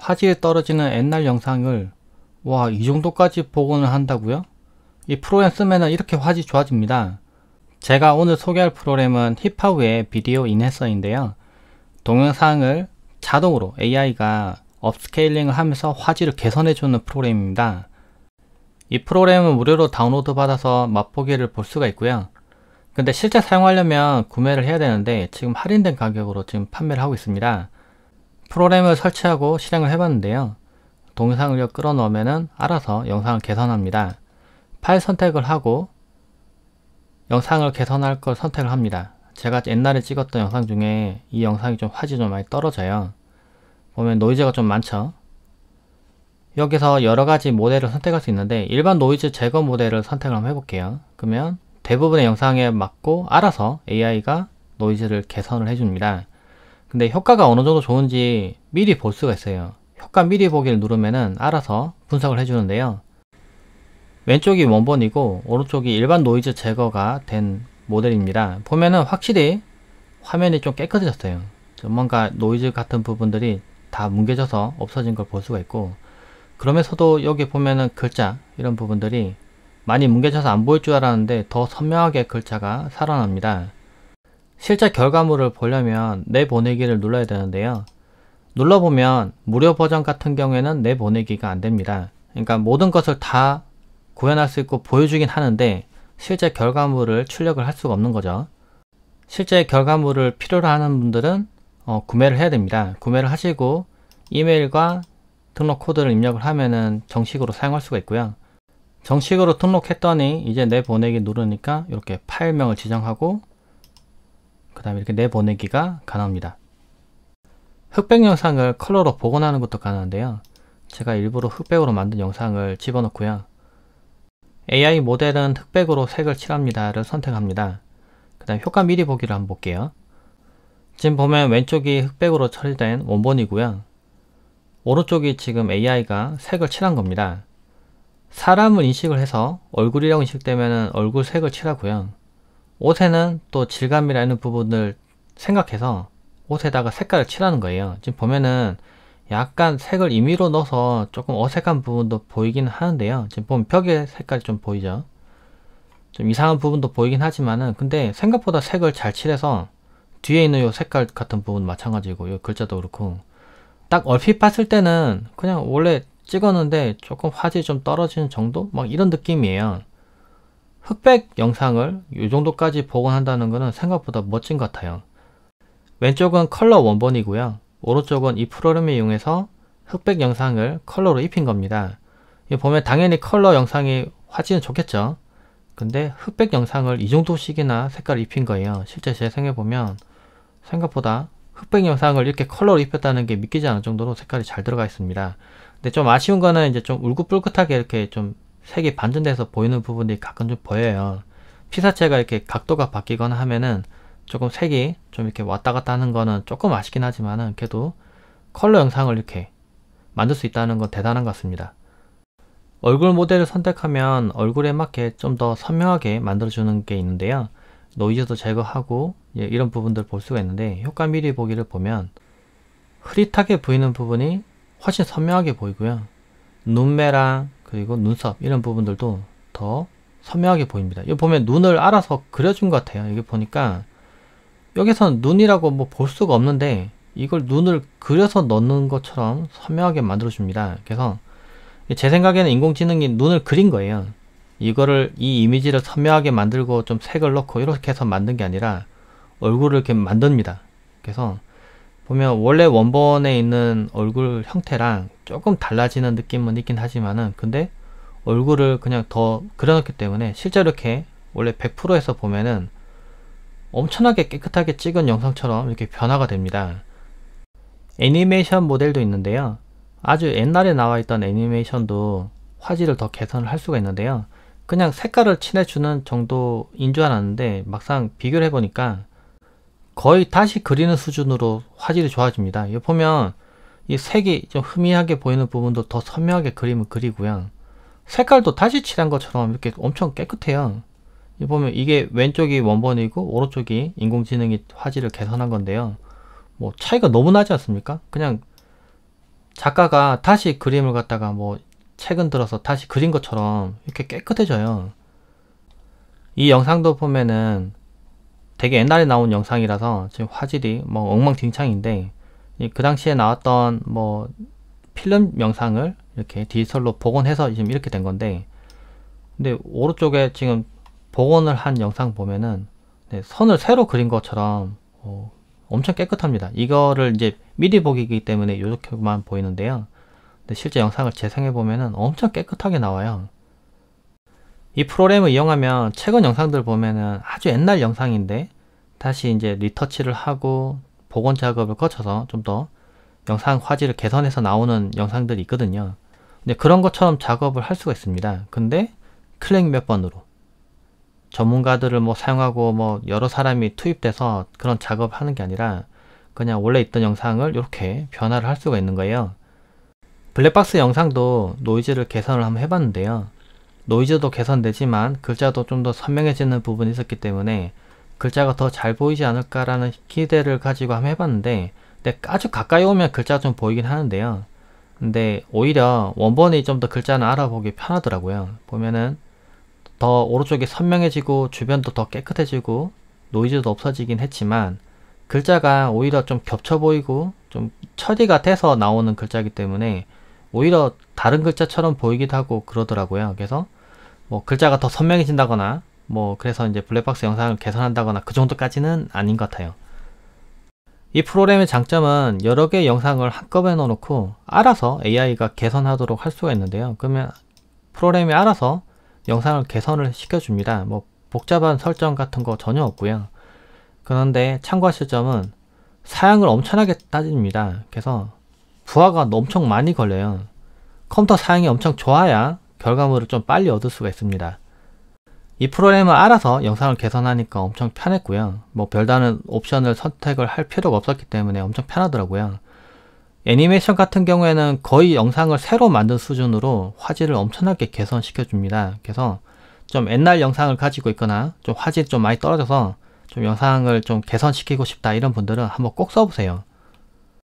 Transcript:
화질이 떨어지는 옛날 영상을 와 이 정도까지 복원을 한다고요? 이 프로그램 쓰면 이렇게 화질 좋아집니다. 제가 오늘 소개할 프로그램은 힙합의 비디오 인해서인데요. 동영상을 자동으로 AI가 업스케일링을 하면서 화질을 개선해주는 프로그램입니다. 이 프로그램은 무료로 다운로드 받아서 맛보기를 볼 수가 있고요. 근데 실제 사용하려면 구매를 해야 되는데 지금 할인된 가격으로 지금 판매를 하고 있습니다. 프로그램을 설치하고 실행을 해봤는데요. 동영상을 끌어넣으면 알아서 영상을 개선합니다. 파일 선택을 하고 영상을 개선할 걸 선택을 합니다. 제가 옛날에 찍었던 영상 중에 이 영상이 좀 화질이 좀 많이 떨어져요. 보면 노이즈가 좀 많죠. 여기서 여러가지 모델을 선택할 수 있는데 일반 노이즈 제거 모델을 선택을 한번 해볼게요. 그러면 대부분의 영상에 맞고 알아서 AI가 노이즈를 개선을 해줍니다. 근데 효과가 어느 정도 좋은지 미리 볼 수가 있어요. 효과 미리 보기를 누르면은 알아서 분석을 해주는데요. 왼쪽이 원본이고 오른쪽이 일반 노이즈 제거가 된 모델입니다. 보면은 확실히 화면이 좀 깨끗해졌어요. 뭔가 노이즈 같은 부분들이 다 뭉개져서 없어진 걸 볼 수가 있고 그러면서도 여기 보면은 글자 이런 부분들이 많이 뭉개져서 안 보일 줄 알았는데 더 선명하게 글자가 살아납니다. 실제 결과물을 보려면 내보내기를 눌러야 되는데요. 눌러보면 무료 버전 같은 경우에는 내보내기가 안됩니다. 그러니까 모든 것을 다 구현할 수 있고 보여주긴 하는데 실제 결과물을 출력을 할 수가 없는 거죠. 실제 결과물을 필요로 하는 분들은 어, 구매를 해야 됩니다. 구매를 하시고 이메일과 등록 코드를 입력을 하면은 정식으로 사용할 수가 있고요. 정식으로 등록했더니 이제 내보내기 누르니까 이렇게 파일명을 지정하고 그 다음에 이렇게 내보내기가 가능합니다. 흑백 영상을 컬러로 복원하는 것도 가능한데요. 제가 일부러 흑백으로 만든 영상을 집어넣고요. AI 모델은 흑백으로 색을 칠합니다를 선택합니다. 그 다음 효과 미리 보기를 한번 볼게요. 지금 보면 왼쪽이 흑백으로 처리된 원본이고요. 오른쪽이 지금 AI가 색을 칠한 겁니다. 사람을 인식을 해서 얼굴이랑 인식되면 얼굴 색을 칠하고요. 옷에는 또 질감이라는 부분을 생각해서 옷에다가 색깔을 칠하는 거예요. 지금 보면은 약간 색을 임의로 넣어서 조금 어색한 부분도 보이긴 하는데요. 지금 보면 벽의 색깔이 좀 보이죠. 좀 이상한 부분도 보이긴 하지만은 근데 생각보다 색을 잘 칠해서 뒤에 있는 요 색깔 같은 부분 마찬가지고 요 글자도 그렇고 딱 얼핏 봤을 때는 그냥 원래 찍었는데 조금 화질이 좀 떨어지는 정도? 막 이런 느낌이에요. 흑백 영상을 이 정도까지 복원한다는 것은 생각보다 멋진 것 같아요. 왼쪽은 컬러 원본이고요. 오른쪽은 이 프로그램을 이용해서 흑백 영상을 컬러로 입힌 겁니다. 보면 당연히 컬러 영상이 화질은 좋겠죠. 근데 흑백 영상을 이 정도씩이나 색깔을 입힌 거예요. 실제 재생해보면 생각보다 흑백 영상을 이렇게 컬러로 입혔다는 게 믿기지 않을 정도로 색깔이 잘 들어가 있습니다. 근데 좀 아쉬운 거는 이제 좀 울긋불긋하게 이렇게 좀 색이 반전돼서 보이는 부분들이 가끔 좀 보여요. 피사체가 이렇게 각도가 바뀌거나 하면은 조금 색이 좀 이렇게 왔다 갔다 하는 거는 조금 아쉽긴 하지만은 그래도 컬러 영상을 이렇게 만들 수 있다는 건 대단한 것 같습니다. 얼굴 모델을 선택하면 얼굴에 맞게 좀 더 선명하게 만들어주는 게 있는데요. 노이즈도 제거하고 예, 이런 부분들 볼 수가 있는데 효과 미리 보기를 보면 흐릿하게 보이는 부분이 훨씬 선명하게 보이고요. 눈매랑 그리고 눈썹 이런 부분들도 더 선명하게 보입니다. 이거 보면 눈을 알아서 그려준 것 같아요. 이게 보니까 여기선 눈이라고 뭐 볼 수가 없는데 이걸 눈을 그려서 넣는 것처럼 선명하게 만들어줍니다. 그래서 제 생각에는 인공지능이 눈을 그린 거예요. 이거를 이 이미지를 선명하게 만들고 좀 색을 넣고 이렇게 해서 만든 게 아니라 얼굴을 이렇게 만듭니다. 그래서 보면 원래 원본에 있는 얼굴 형태랑 조금 달라지는 느낌은 있긴 하지만은 근데 얼굴을 그냥 더 그려놨기 때문에 실제로 이렇게 원래 100%에서 보면은 엄청나게 깨끗하게 찍은 영상처럼 이렇게 변화가 됩니다. 애니메이션 모델도 있는데요. 아주 옛날에 나와 있던 애니메이션도 화질을 더 개선을 할 수가 있는데요. 그냥 색깔을 칠해주는 정도인 줄 알았는데 막상 비교를 해보니까 거의 다시 그리는 수준으로 화질이 좋아집니다. 이 보면 이 색이 좀 흐미하게 보이는 부분도 더 선명하게 그림을 그리고요. 색깔도 다시 칠한 것처럼 이렇게 엄청 깨끗해요. 이 보면 이게 왼쪽이 원본이고 오른쪽이 인공지능이 화질을 개선한 건데요. 뭐 차이가 너무 나지 않습니까? 그냥 작가가 다시 그림을 갖다가 뭐 최근 들어서 다시 그린 것처럼 이렇게 깨끗해져요. 이 영상도 보면은 되게 옛날에 나온 영상이라서 지금 화질이 뭐 엉망진창인데 그 당시에 나왔던 뭐 필름 영상을 이렇게 디지털로 복원해서 지금 이렇게 된 건데 근데 오른쪽에 지금 복원을 한 영상 보면은 네, 선을 새로 그린 것처럼 어, 엄청 깨끗합니다. 이거를 이제 미리 보기이기 때문에 이렇게만 보이는데요. 근데 실제 영상을 재생해 보면은 엄청 깨끗하게 나와요. 이 프로그램을 이용하면 최근 영상들 보면은 아주 옛날 영상인데 다시 이제 리터치를 하고 복원 작업을 거쳐서 좀 더 영상 화질을 개선해서 나오는 영상들이 있거든요. 근데 그런 것처럼 작업을 할 수가 있습니다. 근데 클릭 몇 번으로 전문가들을 뭐 사용하고 뭐 여러 사람이 투입돼서 그런 작업을 하는 게 아니라 그냥 원래 있던 영상을 이렇게 변화를 할 수가 있는 거예요. 블랙박스 영상도 노이즈를 개선을 한번 해봤는데요. 노이즈도 개선되지만 글자도 좀 더 선명해지는 부분이 있었기 때문에 글자가 더 잘 보이지 않을까라는 기대를 가지고 한번 해봤는데 근데 아주 가까이 오면 글자가 좀 보이긴 하는데요 근데 오히려 원본이 좀 더 글자는 알아보기 편하더라고요 보면은 더 오른쪽이 선명해지고 주변도 더 깨끗해지고 노이즈도 없어지긴 했지만 글자가 오히려 좀 겹쳐 보이고 좀 처리 가돼서 나오는 글자이기 때문에 오히려 다른 글자처럼 보이기도 하고 그러더라고요. 그래서 뭐 글자가 더 선명해진다거나 뭐 그래서 이제 블랙박스 영상을 개선한다거나 그 정도까지는 아닌 것 같아요. 이 프로그램의 장점은 여러 개의 영상을 한꺼번에 넣어놓고 알아서 AI가 개선하도록 할 수가 있는데요. 그러면 프로그램이 알아서 영상을 개선을 시켜줍니다. 뭐 복잡한 설정 같은 거 전혀 없고요. 그런데 참고하실 점은 사양을 엄청나게 따집니다. 그래서 부하가 엄청 많이 걸려요. 컴퓨터 사양이 엄청 좋아야 결과물을 좀 빨리 얻을 수가 있습니다. 이 프로그램을 알아서 영상을 개선하니까 엄청 편했고요. 뭐 별다른 옵션을 선택을 할 필요가 없었기 때문에 엄청 편하더라고요. 애니메이션 같은 경우에는 거의 영상을 새로 만든 수준으로 화질을 엄청나게 개선시켜 줍니다. 그래서 좀 옛날 영상을 가지고 있거나 좀 화질 이좀 많이 떨어져서 좀 영상을 좀 개선시키고 싶다 이런 분들은 한번 꼭 써보세요.